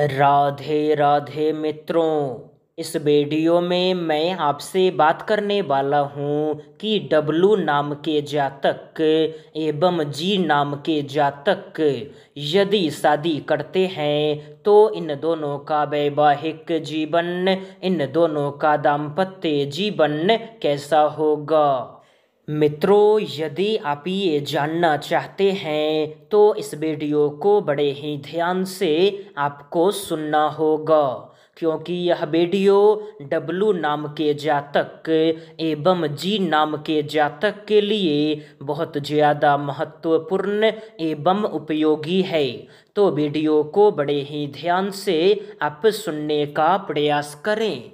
राधे राधे मित्रों इस वीडियो में मैं आपसे बात करने वाला हूँ कि डब्लू नाम के जातक एवं जी नाम के जातक यदि शादी करते हैं तो इन दोनों का वैवाहिक जीवन इन दोनों का दाम्पत्य जीवन कैसा होगा मित्रों यदि आप ये जानना चाहते हैं तो इस वीडियो को बड़े ही ध्यान से आपको सुनना होगा क्योंकि यह वीडियो डब्लू नाम के जातक एवं जी नाम के जातक के लिए बहुत ज़्यादा महत्वपूर्ण एवं उपयोगी है तो वीडियो को बड़े ही ध्यान से आप सुनने का प्रयास करें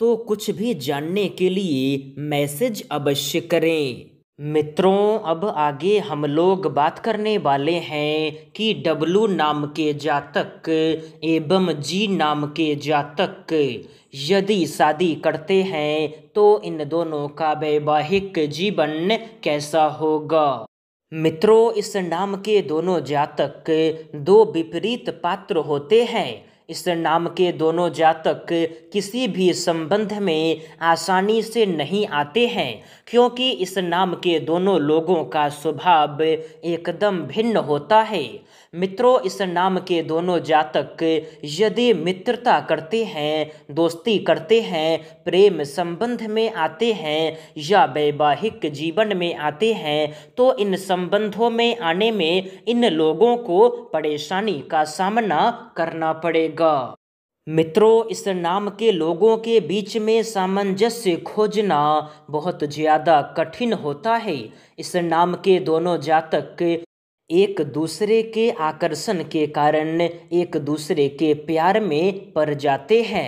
तो कुछ भी जानने के लिए मैसेज अवश्य करें मित्रों अब आगे हम लोग बात करने वाले हैं कि डब्लू नाम के जातक एवं जी नाम के जातक यदि शादी करते हैं तो इन दोनों का वैवाहिक जीवन कैसा होगा मित्रों इस नाम के दोनों जातक दो विपरीत पात्र होते हैं इस नाम के दोनों जातक किसी भी संबंध में आसानी से नहीं आते हैं क्योंकि इस नाम के दोनों लोगों का स्वभाव एकदम भिन्न होता है मित्रों इस नाम के दोनों जातक यदि मित्रता करते हैं दोस्ती करते हैं प्रेम संबंध में आते हैं या वैवाहिक जीवन में आते हैं तो इन संबंधों में आने में इन लोगों को परेशानी का सामना करना पड़ेगा जाएगा मित्रों इस नाम के लोगों के बीच में सामंजस्य खोजना बहुत ज़्यादा कठिन होता है इस नाम के दोनों जातक एक दूसरे के आकर्षण के कारण एक दूसरे के प्यार में पड़ जाते हैं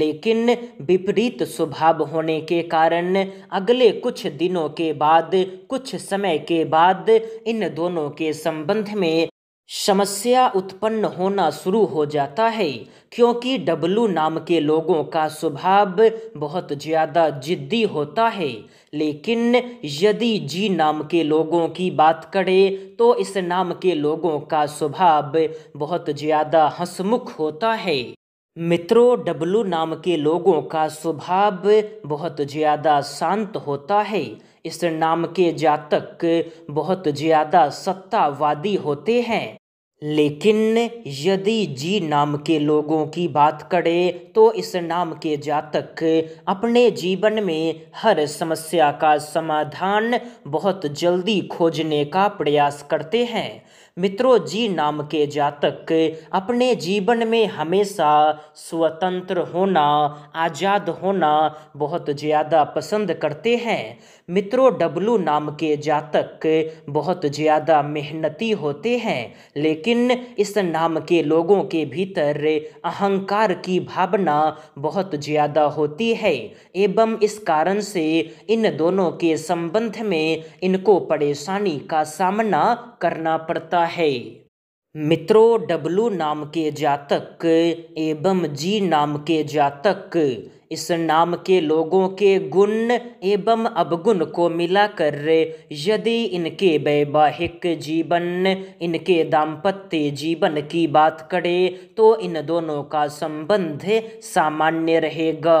लेकिन विपरीत स्वभाव होने के कारण अगले कुछ दिनों के बाद कुछ समय के बाद इन दोनों के संबंध में समस्या उत्पन्न होना शुरू हो जाता है क्योंकि डब्लू नाम के लोगों का स्वभाव बहुत ज़्यादा जिद्दी होता है लेकिन यदि जी नाम के लोगों की बात करें तो इस नाम के लोगों का स्वभाव बहुत ज़्यादा हंसमुख होता है मित्रों डब्लू नाम के लोगों का स्वभाव बहुत ज़्यादा शांत होता है इस नाम के जातक बहुत ज़्यादा सत्तावादी होते हैं लेकिन यदि जी नाम के लोगों की बात करें तो इस नाम के जातक अपने जीवन में हर समस्या का समाधान बहुत जल्दी खोजने का प्रयास करते हैं मित्रों जी नाम के जातक अपने जीवन में हमेशा स्वतंत्र होना आज़ाद होना बहुत ज़्यादा पसंद करते हैं मित्रों डब्लू नाम के जातक बहुत ज़्यादा मेहनती होते हैं लेकिन लेकिन इस नाम के लोगों के भीतर अहंकार की भावना बहुत ज़्यादा होती है एवं इस कारण से इन दोनों के संबंध में इनको परेशानी का सामना करना पड़ता है मित्रो डब्लू नाम के जातक एवं जी नाम के जातक इस नाम के लोगों के गुण एवं अवगुण को मिलाकर यदि इनके वैवाहिक जीवन इनके दाम्पत्य जीवन की बात करें तो इन दोनों का संबंध सामान्य रहेगा